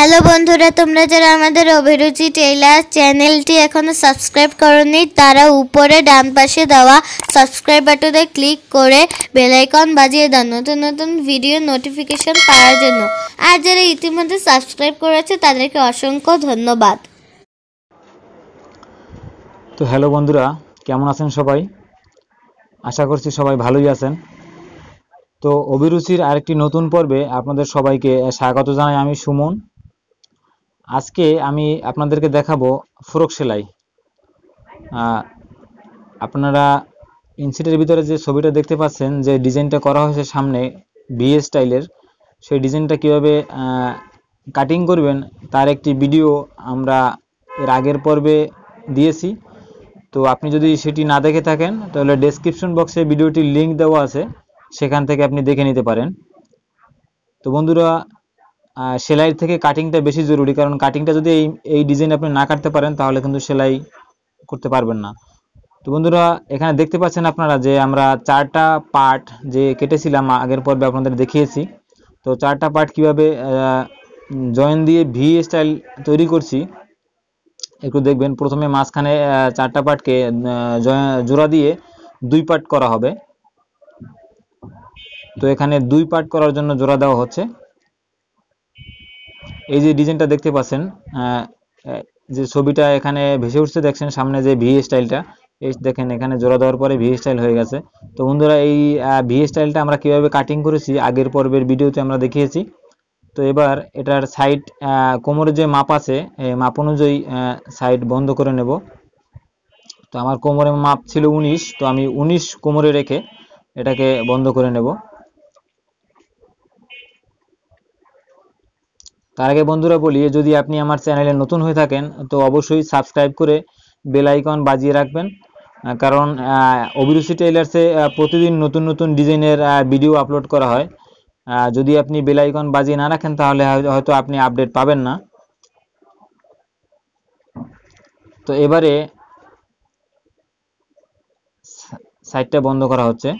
hello বন্ধুরা তোমরা যারা আমাদের অভিরুচি টেইলার চ্যানেলটি এখনও সাবস্ক্রাইব করনি তারা উপরে ডান পাশে দেওয়া সাবস্ক্রাইব বাটনে ক্লিক করে বেলাইকন বাজিয়ে দাও নতুন নতুন ভিডিও নোটিফিকেশন পাওয়ার জন্য আর যারা ইতিমধ্যে সাবস্ক্রাইব করেছে তাদেরকে অসংখ্য ধন্যবাদ তো হ্যালো বন্ধুরা কেমন আছেন সবাই আশা করছি সবাই ভালোই আছেন তো অভিরুচির আরেকটি নতুন পর্বে আপনাদের সবাইকে স্বাগত জানাই আমি সুমন আজকে আমি আপনাদেরকে দেখাবো ফুরক সেলাই আপনারা ইনসিটের ভিতরে যে ছবিটা দেখতে পাচ্ছেন যে ডিজাইনটা করা হয়েছে সামনে বিএ স্টাইলের সেই ডিজাইনটা কীভাবে কাটিং করবেন তার একটি ভিডিও আমরা এর আগের পর্বে দিয়েছি তো আপনি যদি সেটি না দেখে থাকেন তাহলে ডেসক্রিপশন বক্সে ভিডিওটির লিঙ্ক দেওয়া আছে সেখান থেকে আপনি দেখে নিতে পারেন তো বন্ধুরা সেলাইয়ের থেকে কাটিংটা বেশি জরুরি কারণ কাটিংটা যদি এই এই ডিজাইন আপনি না কাটতে পারেন তাহলে কিন্তু সেলাই করতে পারবেন না তো বন্ধুরা এখানে দেখতে পাচ্ছেন আপনারা যে আমরা চারটা পার্ট যে কেটেছিলাম আগের পর্বে আপনাদের দেখিয়েছি তো চারটা পার্ট কিভাবে জয়েন দিয়ে ভি স্টাইল তৈরি করছি একটু দেখবেন প্রথমে মাঝখানে চারটা পার্টকে জোড়া দিয়ে দুই পার্ট করা হবে তো এখানে দুই পার্ট করার জন্য জোড়া দেওয়া হচ্ছে এই যে ডিজাইনটা দেখতে পাচ্ছেন যে ছবিটা এখানে ভেসে উঠছে দেখছেন সামনে যে ভি স্টাইলটা এই দেখেন এখানে জোড়া দেওয়ার পরে ভি স্টাইল হয়ে গেছে তো বন্ধুরা এই ভি স্টাইলটা আমরা কিভাবে কাটিং করেছি আগের পর্বের ভিডিওতে আমরা দেখিয়েছি তো এবার এটার সাইড কোমরের যে মাপ আছে মাপ অনুযায়ী সাইড বন্ধ করে নেব তো আমার কোমরের মাপ ছিল উনিশ তো আমি উনিশ কোমরে রেখে এটাকে বন্ধ করে নেব তার আগে বন্ধুরা বলি যদি আপনি আমার চ্যানেলে নতুন হয়ে থাকেন তো অবশ্যই সাবস্ক্রাইব করে বেল আইকন বাজিয়ে রাখবেন কারণ অভিরুচি টেইলার্সে প্রতিদিন নতুন নতুন ডিজাইনের ভিডিও আপলোড করা হয় যদি আপনি বেল আইকন বাজিয়ে না রাখেন তাহলে হয়তো আপনি আপডেট পাবেন না তো এবারে সাইটটা বন্ধ করা হচ্ছে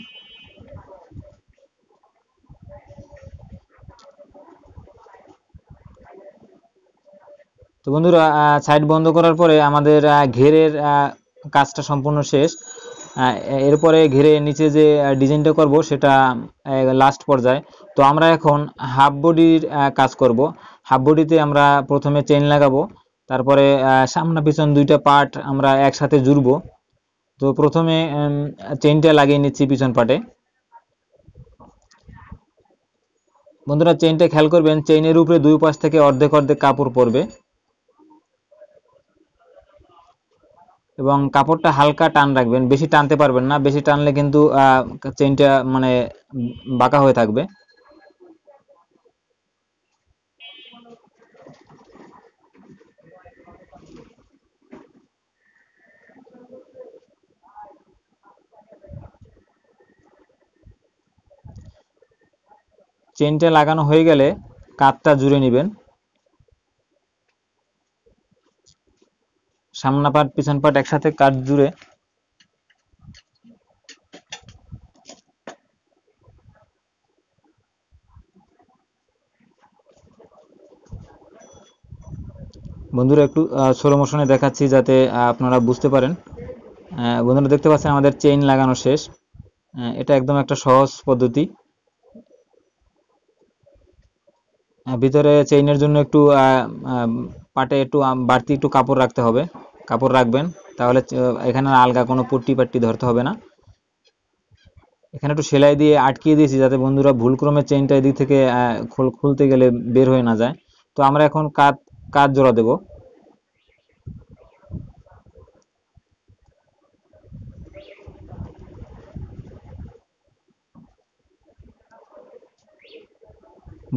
তো বন্ধুরা সাইড বন্ধ করার পরে আমাদের ঘেরের কাজটা সম্পূর্ণ শেষ এরপরে ঘেরে নিচে যে ডিজাইনটা করব সেটা লাস্ট পর্যায়ে তো আমরা এখন হাফ বডির কাজ করব হাফ বডিতে আমরা প্রথমে চেন লাগাবো তারপরে সামনা পিছন দুইটা পার্ট আমরা একসাথে জুড়ব তো প্রথমে চেনটা লাগিয়ে নিচ্ছি পিছন পাটে বন্ধুরা চেনটা খেয়াল করবেন চেইনের উপরে দুই পাশ থেকে অর্ধেক অর্ধেক কাপড় পরবে এবং কাপড়টা হালকা টান রাখবেন বেশি টানতে পারবেন না বেশি টানলে কিন্তু চেনটা মানে বাঁকা হয়ে থাকবে চেনটা লাগানো হয়ে গেলে কাতটা জুড়ে নেবেন সামনা পাট পিছন পাট একসাথে কাট জুড়ে বন্ধুরা একটু স্লো মোশনে দেখাচ্ছি যাতে আপনারা বুঝতে পারেন বন্ধুরা দেখতে পাচ্ছেন আমাদের চেইন লাগানো শেষ এটা একদম একটা সহজ পদ্ধতি ভিতরে চেইনের জন্য একটু পাটে একটু বাড়তি একটু কাপড় রাখতে হবে কাপড় রাখবেন তাহলে এখানে আলগা কোনো পট্টি পাট্টি ধরতে হবে না এখানে একটু সেলাই দিয়ে আটকিয়ে দিয়েছি যাতে বন্ধুরা ভুলক্রমে চেনটা এদিক থেকে খুলতে গেলে বের হয়ে না যায় তো আমরা এখন কাত কাত জোড়া দেব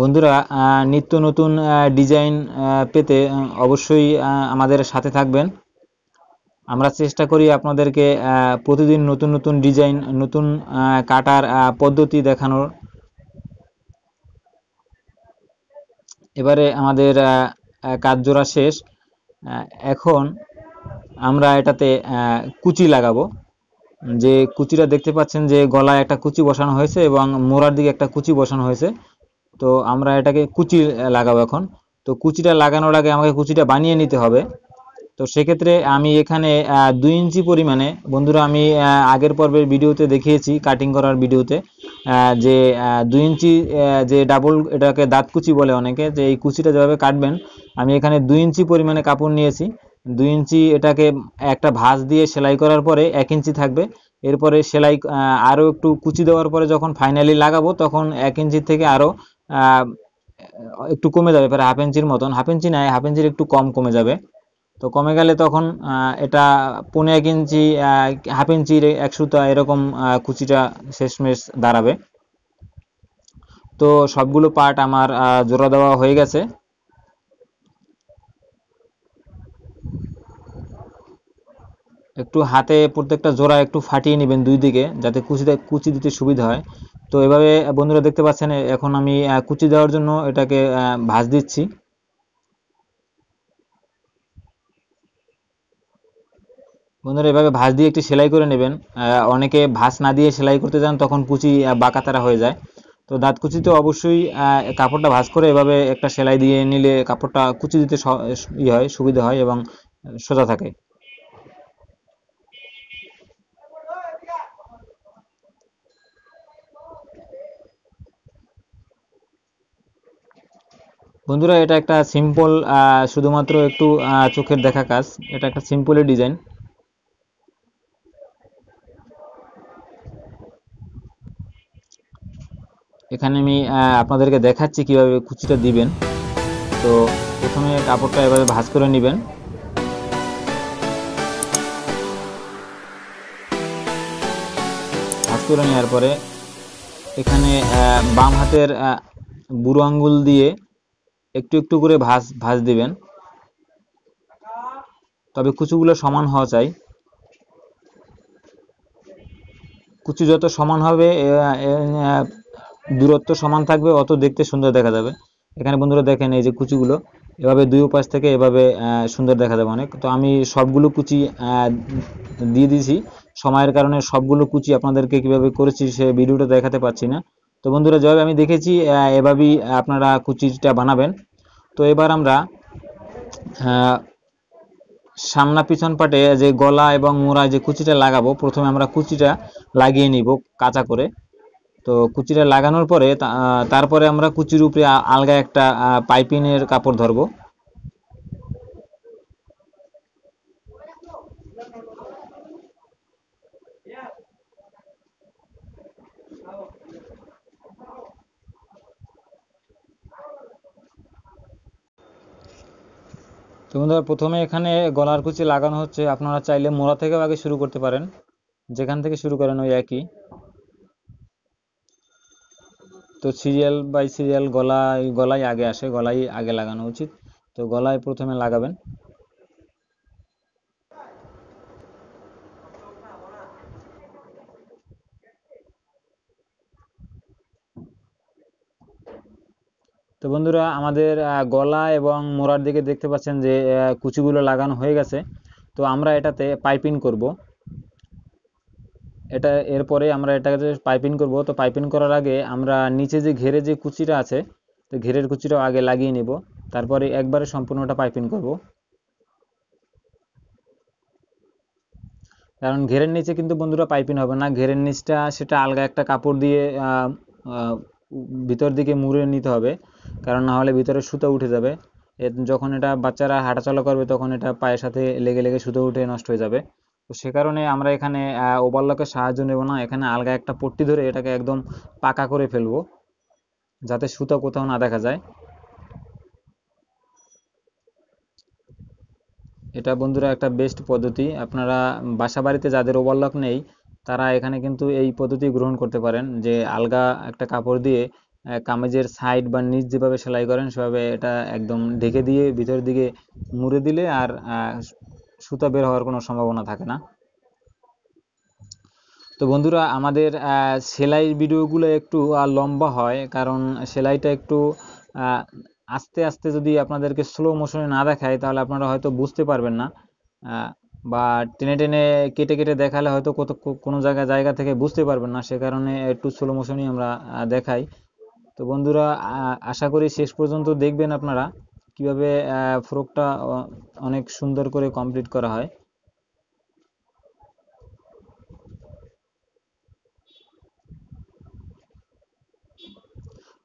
বন্ধুরা নিত্য নতুন ডিজাইন পেতে অবশ্যই আমাদের সাথে থাকবেন আমরা চেষ্টা করি আপনাদেরকে প্রতিদিন নতুন নতুন ডিজাইন নতুন কাটার পদ্ধতি দেখানোর এবারে আমাদের কাজ জোড়া শেষ এখন আমরা এটাতে কুচি লাগাবো যে কুচিটা দেখতে পাচ্ছেন যে গলায় একটা কুচি বসানো হয়েছে এবং মোড়ার দিকে একটা কুচি বসানো হয়েছে তো আমরা এটাকে কুচি লাগাবো এখন তো কুচিটা লাগানোর আগে আমাকে কুচিটা বানিয়ে নিতে হবে তো সেক্ষেত্রে আমি এখানে দুই ইঞ্চি পরিমাণে বন্ধুরা আমি আগের পর্বের ভিডিওতে দেখিয়েছি কাটিং করার ভিডিওতে যে দুই ইঞ্চি যে ডাবল এটাকে দাঁত কুচি বলে অনেকে যে এই কুচিটা যেভাবে কাটবেন আমি এখানে দুই ইঞ্চি পরিমাণে কাপড় নিয়েছি দুই ইঞ্চি এটাকে একটা ভাঁজ দিয়ে সেলাই করার পরে এক ইঞ্চি থাকবে এরপরে সেলাই আরও একটু কুচি দেওয়ার পরে যখন ফাইনালি লাগাবো তখন এক ইঞ্চি থেকে আরও একটু কমে যাবে প্রায় হাফ ইঞ্চির মতন হাফ ইঞ্চি নয় হাফ ইঞ্চির একটু কম কমে যাবে তো কমে গেলে তখন এটা পনেরো এক ইঞ্চি হাফ ইঞ্চির এক সুতা এরকম কুচিটা শেষমেশ দাঁড়াবে তো সবগুলো পার্ট আমার জোড়া দেওয়া হয়ে গেছে একটু হাতে প্রত্যেকটা জোড়া একটু ফাটিয়ে নেবেন দুই দিকে যাতে কুচিতে কুচি দিতে সুবিধা হয় তো এভাবে বন্ধুরা দেখতে পাচ্ছেন এখন আমি কুচি দেওয়ার জন্য এটাকে ভাঁজ দিচ্ছি বন্ধুরা এভাবে ভাঁজ দিয়ে একটি সেলাই করে নেবেন অনেকে ভাঁজ না দিয়ে সেলাই করতে যান তখন কুচি বাঁকাতারা হয়ে যায় তো দাঁত কুচিতে অবশ্যই কাপড়টা ভাঁজ করে এভাবে একটা সেলাই দিয়ে নিলে কাপড়টা কুচি দিতে ই হয় সুবিধা হয় এবং সোজা থাকে বন্ধুরা এটা একটা সিম্পল শুধুমাত্র একটু চোখের দেখা কাজ এটা একটা সিম্পলের ডিজাইন এখানে আমি আপনাদেরকে দেখাচ্ছি কিভাবে কুচিটা দিবেন তো প্রথমে কাপড়টা এভাবে ভাজ করে নেবেন ভাজ করে নেওয়ার পরে এখানে বাম হাতের বুড়ো আঙ্গুল দিয়ে একটু একটু করে ভাজ ভাজ দিবেন তবে কুচুগুলো সমান হওয়া চাই কুচু যত সমান হবে দূরত্ব সমান থাকবে অত দেখতে সুন্দর দেখা যাবে এখানে বন্ধুরা দেখেন এই যে কুচিগুলো এভাবে দুই উপাশ থেকে এভাবে সুন্দর দেখা যাবে অনেক তো আমি সবগুলো কুচি দিয়ে দিয়েছি সময়ের কারণে সবগুলো কুচি আপনাদেরকে কিভাবে করেছি সে ভিডিওটা দেখাতে পাচ্ছি না তো বন্ধুরা যেভাবে আমি দেখেছি এভাবেই আপনারা কুচিটা বানাবেন তো এবার আমরা সামনা পিছন পাটে যে গলা এবং মোড়ায় যে কুচিটা লাগাবো প্রথমে আমরা কুচিটা লাগিয়ে নিব কাঁচা করে তো কুচিটা লাগানোর পরে তারপরে আমরা কুচির উপরে আলগা একটা পাইপিংয়ের কাপড় ধরব তো বন্ধুরা প্রথমে এখানে গলার কুচি লাগানো হচ্ছে আপনারা চাইলে মোড়া থেকেও আগে শুরু করতে পারেন যেখান থেকে শুরু করেন ওই একই তো সিরিয়াল বাই সিরিয়াল গলায় গলায় আগে আসে গলায় আগে লাগানো উচিত তো গলায় প্রথমে লাগাবেন তো বন্ধুরা আমাদের গলা এবং মোড়ার দিকে দেখতে পাচ্ছেন যে কুচিগুলো লাগানো হয়ে গেছে তো আমরা এটাতে পাইপিং করব এটা এরপরে আমরা এটাকে পাইপিং করব তো পাইপিং করার আগে আমরা নিচে যে ঘেরে যে কুচিটা আছে তো ঘেরের কুচিটা আগে লাগিয়ে নিব তারপরে একবারে সম্পূর্ণটা পাইপিং করব কারণ ঘেরের নিচে কিন্তু বন্ধুরা পাইপিং হবে না ঘেরের নিচটা সেটা আলগা একটা কাপড় দিয়ে ভিতর দিকে মুড়ে নিতে হবে কারণ না হলে ভিতরে সুতো উঠে যাবে যখন এটা বাচ্চারা হাঁটাচলা করবে তখন এটা পায়ের সাথে লেগে লেগে সুতো উঠে নষ্ট হয়ে যাবে তো সে কারণে আমরা এখানে ওভারলকের সাহায্য নেব না এখানে আলগা একটা পট্টি ধরে এটাকে একদম পাকা করে ফেলবো যাতে সুতো কোথাও না দেখা যায় এটা বন্ধুরা একটা বেস্ট পদ্ধতি আপনারা বাসা বাড়িতে যাদের ওভারলক নেই তারা এখানে কিন্তু এই পদ্ধতি গ্রহণ করতে পারেন যে আলগা একটা কাপড় দিয়ে কামেজের সাইড বা নিচ যেভাবে সেলাই করেন সেভাবে এটা একদম ঢেকে দিয়ে ভিতর দিকে মুড়ে দিলে আর সুতা বের হওয়ার কোনো সম্ভাবনা থাকে না তো বন্ধুরা আমাদের সেলাই ভিডিওগুলো একটু লম্বা হয় কারণ সেলাইটা একটু আস্তে আস্তে যদি আপনাদেরকে স্লো মোশনে না দেখায় তাহলে আপনারা হয়তো বুঝতে পারবেন না বা টেনে টেনে কেটে কেটে দেখালে হয়তো কত কোনো জায়গা জায়গা থেকে বুঝতে পারবেন না সে কারণে একটু স্লো মোশনই আমরা দেখাই তো বন্ধুরা আশা করি শেষ পর্যন্ত দেখবেন আপনারা কিভাবে ফ্রকটা অনেক সুন্দর করে কমপ্লিট করা হয়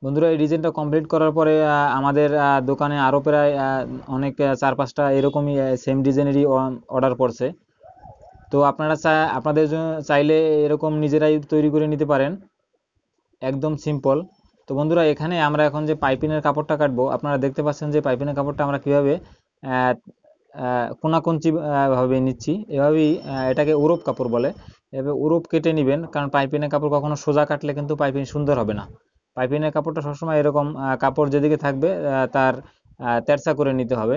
বন্ধুরা এই ডিজাইনটা কমপ্লিট করার পরে আমাদের দোকানে আরও প্রায় অনেক চার পাঁচটা এরকমই সেম ডিজাইনেরই অর্ডার পড়ছে তো আপনারা আপনাদের চাইলে এরকম নিজেরাই তৈরি করে নিতে পারেন একদম সিম্পল তো বন্ধুরা এখানে আমরা এখন যে পাইপিনের কাপড়টা কাটবো আপনারা দেখতে পাচ্ছেন যে পাইপিনের কাপড়টা আমরা কীভাবে কোনাকঞ্চিভাবে নিচ্ছি এভাবেই এটাকে ওরপ কাপড় বলে এভাবে ওরপ কেটে নেবেন কারণ পাইপিনের কাপড় কখনো সোজা কাটলে কিন্তু পাইপিন সুন্দর হবে না পাইপিনের কাপড়টা সবসময় এরকম কাপড় যেদিকে থাকবে তার তেরসা করে নিতে হবে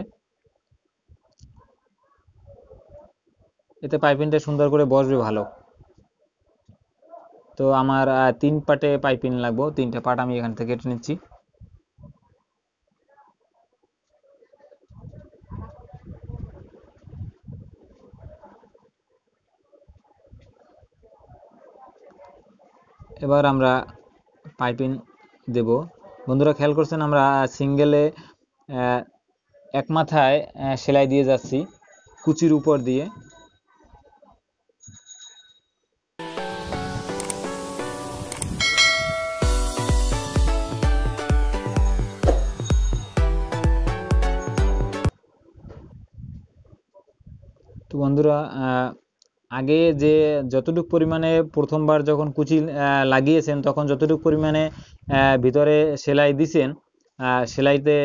এতে পাইপিনটা সুন্দর করে বসবে ভালো তো আমার তিন পাটে পাইপিং লাগবো তিনটা পাট আমি এখান থেকে কেটে নিচ্ছি এবার আমরা পাইপিং দেব বন্ধুরা খেয়াল করছেন আমরা সিঙ্গেলে এক মাথায় সেলাই দিয়ে যাচ্ছি কুচির উপর দিয়ে বন্ধুরা আগে যে যতটুক পরিমাণে প্রথমবার যখন কুচি লাগিয়েছেন তখন যতটুক পরিমাণে ভিতরে সেলাই দিছেন সেলাইতে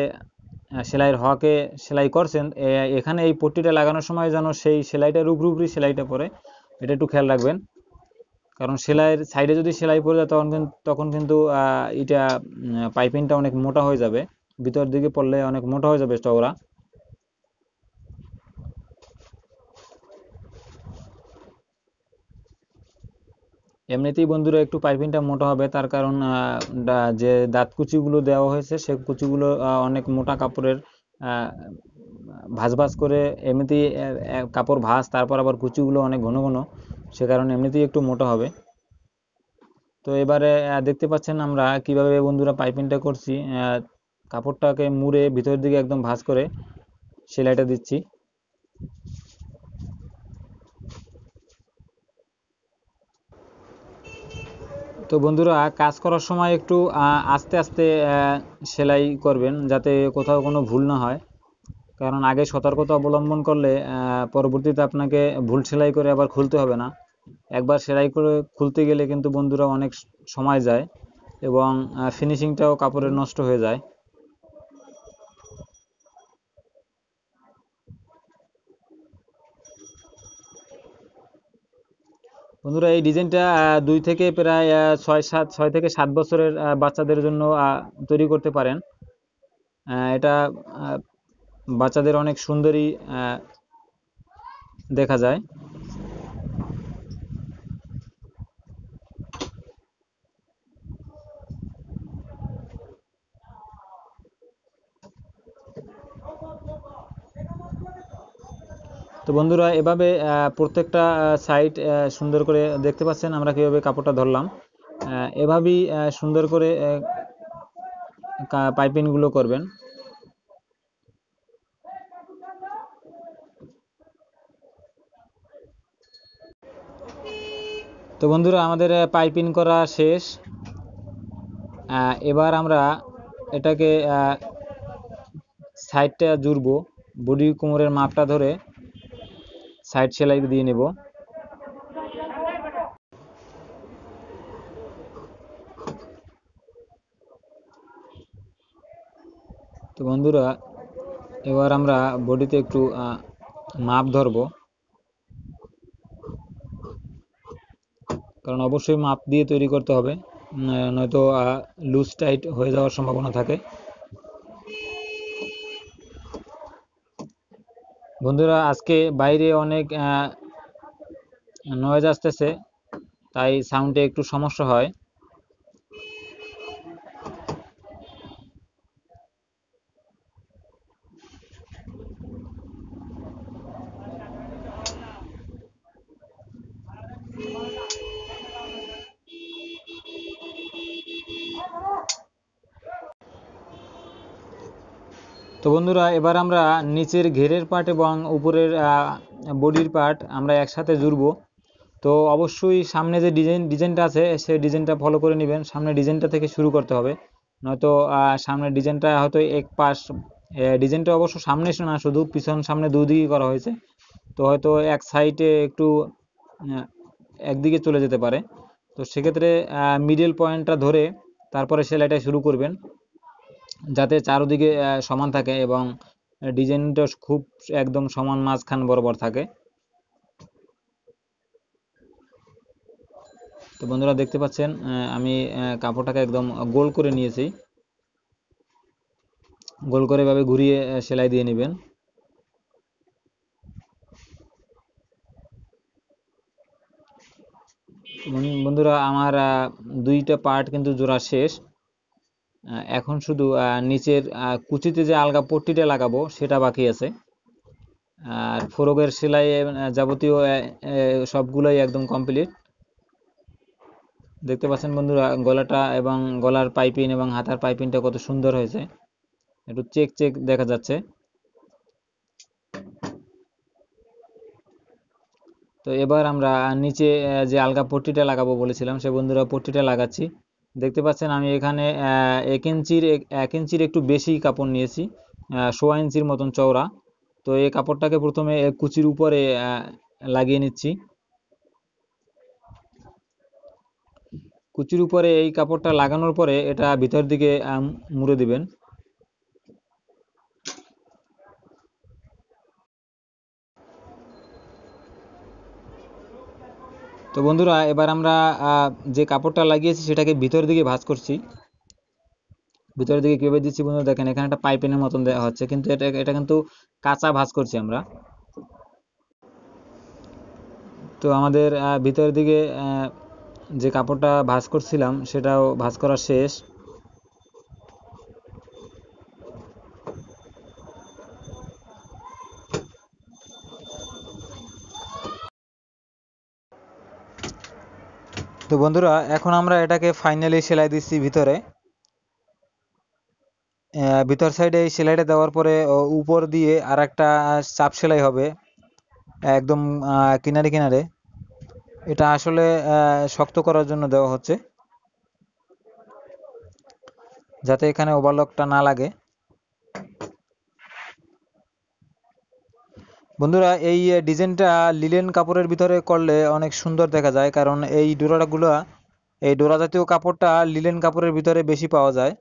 সেলাইয়ের হকে সেলাই করছেন এখানে এই পট্টিটা লাগানোর সময় যেন সেই সেলাইটা রুবরুবরি সেলাইটা পরে এটা একটু খেয়াল রাখবেন কারণ সেলাইয়ের সাইডে যদি সেলাই পরে যায় তখন তখন কিন্তু এটা পাইপিংটা অনেক মোটা হয়ে যাবে ভিতর দিকে পড়লে অনেক মোটা হয়ে যাবে চওড়া এমনিতেই বন্ধুরা একটু পাইপিংটা মোটা হবে তার কারণ যে দাঁত কুচিগুলো দেওয়া হয়েছে সে কুচিগুলো অনেক মোটা কাপড়ের ভাজ ভাজ করে এমনিতেই কাপড় ভাজ তারপর আবার কুচিগুলো অনেক ঘন ঘন সে কারণে এমনিতেই একটু মোটা হবে তো এবারে দেখতে পাচ্ছেন আমরা কিভাবে বন্ধুরা পাইপিংটা করছি কাপড়টাকে মুড়ে ভিতরের দিকে একদম ভাঁজ করে সেলাইটা দিচ্ছি তো বন্ধুরা কাজ করার সময় একটু আস্তে আস্তে সেলাই করবেন যাতে কোথাও কোনো ভুল না হয় কারণ আগে সতর্কতা অবলম্বন করলে পরবর্তীতে আপনাকে ভুল সেলাই করে আবার খুলতে হবে না একবার সেলাই করে খুলতে গেলে কিন্তু বন্ধুরা অনেক সময় যায় এবং ফিনিশিংটাও কাপড়ের নষ্ট হয়ে যায় বন্ধুরা এই ডিজাইনটা দুই থেকে প্রায় ছয় সাত ছয় থেকে সাত বছরের বাচ্চাদের জন্য তৈরি করতে পারেন এটা বাচ্চাদের অনেক সুন্দরী দেখা যায় বন্ধুরা এভাবে প্রত্যেকটা সাইড সুন্দর করে দেখতে পাচ্ছেন আমরা কীভাবে কাপড়টা ধরলাম এভাবেই সুন্দর করে পাইপিংগুলো করবেন তো বন্ধুরা আমাদের পাইপিন করা শেষ এবার আমরা এটাকে সাইডটা জুড়বো বডি কোমরের মাপটা ধরে সাইড সেলাই দিয়ে নেব তো বন্ধুরা এবার আমরা বডিতে একটু মাপ ধরব কারণ অবশ্যই মাপ দিয়ে তৈরি করতে হবে নয়তো লুজ টাইট হয়ে যাওয়ার সম্ভাবনা থাকে বন্ধুরা আজকে বাইরে অনেক নয়েজ আসতেছে তাই সাউন্ডে একটু সমস্যা হয় তো বন্ধুরা এবার আমরা নিচের ঘেরের পার্ট এবং উপরের বডির পার্ট আমরা একসাথে জুড়ব তো অবশ্যই সামনে যে ডিজাইন ডিজাইনটা আছে সেই ডিজাইনটা ফলো করে নেবেন সামনে ডিজাইনটা থেকে শুরু করতে হবে নয়তো সামনে ডিজাইনটা হয়তো এক পাশ ডিজাইনটা অবশ্য সামনে না শুধু পিছন সামনে দুদিকে করা হয়েছে তো হয়তো এক সাইডে একটু একদিকে চলে যেতে পারে তো সেক্ষেত্রে মিডল পয়েন্টটা ধরে তারপরে সেলাইটা শুরু করবেন যাতে চারদিকে সমান থাকে এবং ডিজাইনটা খুব একদম সমান মাঝখান বরাবর থাকে তো বন্ধুরা দেখতে পাচ্ছেন আমি কাপড়টাকে একদম গোল করে নিয়েছি গোল করে ভাবে ঘুরিয়ে সেলাই দিয়ে নেবেন বন্ধুরা আমার দুইটা পার্ট কিন্তু জোড়া শেষ এখন শুধু নিচের কুচিতে যে আলগা পট্টিটা লাগাবো সেটা বাকি আছে আর ফোরগের সেলাই যাবতীয় সবগুলোই একদম কমপ্লিট দেখতে পাচ্ছেন বন্ধুরা গলাটা এবং গলার পাইপিন এবং হাতার পাইপিনটা কত সুন্দর হয়েছে একটু চেক চেক দেখা যাচ্ছে তো এবার আমরা নিচে যে আলগা পট্টিটা লাগাবো বলেছিলাম সে বন্ধুরা পট্টিটা লাগাচ্ছি দেখতে পাচ্ছেন আমি এখানে এক ইঞ্চির এক ইঞ্চির একটু বেশি কাপড় নিয়েছি সোয়া ইঞ্চির মতন চওড়া তো এই কাপড়টাকে প্রথমে এক কুচির উপরে লাগিয়ে নিচ্ছি কুচির উপরে এই কাপড়টা লাগানোর পরে এটা ভিতর দিকে মুড়ে দিবেন তো বন্ধুরা এবার আমরা যে কাপড়টা লাগিয়েছি সেটাকে ভিতর দিকে ভাঁজ করছি ভিতরের দিকে কীভাবে দিচ্ছি বন্ধুরা দেখেন এখানে একটা পাইপিনের মতন দেওয়া হচ্ছে কিন্তু এটা এটা কিন্তু কাঁচা ভাঁজ করছি আমরা তো আমাদের ভিতরের দিকে যে কাপড়টা ভাঁজ করছিলাম সেটাও ভাঁজ করা শেষ বন্ধুরা এখন আমরা এটাকে ফাইনালি সেলাই দিচ্ছি ভিতরে ভিতর সাইডে এই সেলাইটা দেওয়ার পরে উপর দিয়ে আর একটা চাপ সেলাই হবে একদম কিনারে কিনারে এটা আসলে শক্ত করার জন্য দেওয়া হচ্ছে যাতে এখানে ওভারলকটা না লাগে বন্ধুরা এই ডিজাইনটা লিলেন কাপড়ের ভিতরে করলে অনেক সুন্দর দেখা যায় কারণ এই ডোরাগুলো এই ডোরা জাতীয় কাপড়টা লিলেন কাপড়ের ভিতরে বেশি পাওয়া যায়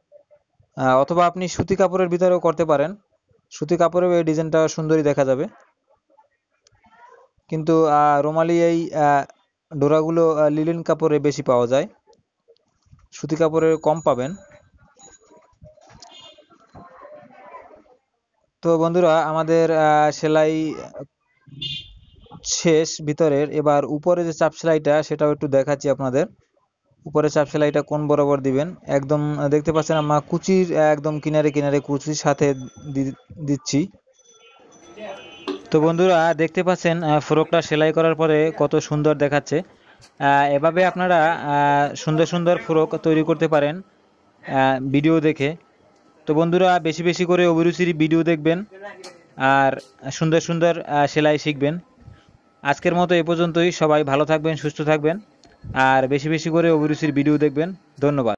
অথবা আপনি সুতি কাপড়ের ভিতরেও করতে পারেন সুতি কাপড়েও এই ডিজাইনটা সুন্দরই দেখা যাবে কিন্তু রোমালি এই ডোরাগুলো লিলেন কাপড়ে বেশি পাওয়া যায় সুতি কাপড়ে কম পাবেন তো বন্ধুরা আমাদের সেলাই শেষ ভিতরের এবার উপরে যে চাপ সেলাইটা সেটাও একটু দেখাচ্ছি আপনাদের উপরে চাপ সেলাইটা কোন বরাবর দিবেন একদম দেখতে পাচ্ছেন আমরা কুচির একদম কিনারে কিনারে কুচির সাথে দিচ্ছি তো বন্ধুরা দেখতে পাচ্ছেন ফ্রকটা সেলাই করার পরে কত সুন্দর দেখাচ্ছে এভাবে আপনারা সুন্দর সুন্দর ফ্রক তৈরি করতে পারেন ভিডিও দেখে তো বন্ধুরা বেশি বেশি করে অভিরুচির ভিডিও দেখবেন আর সুন্দর সুন্দর সেলাই শিখবেন আজকের মতো এ পর্যন্তই সবাই ভালো থাকবেন সুস্থ থাকবেন আর বেশি বেশি করে অভিরুচির ভিডিও দেখবেন ধন্যবাদ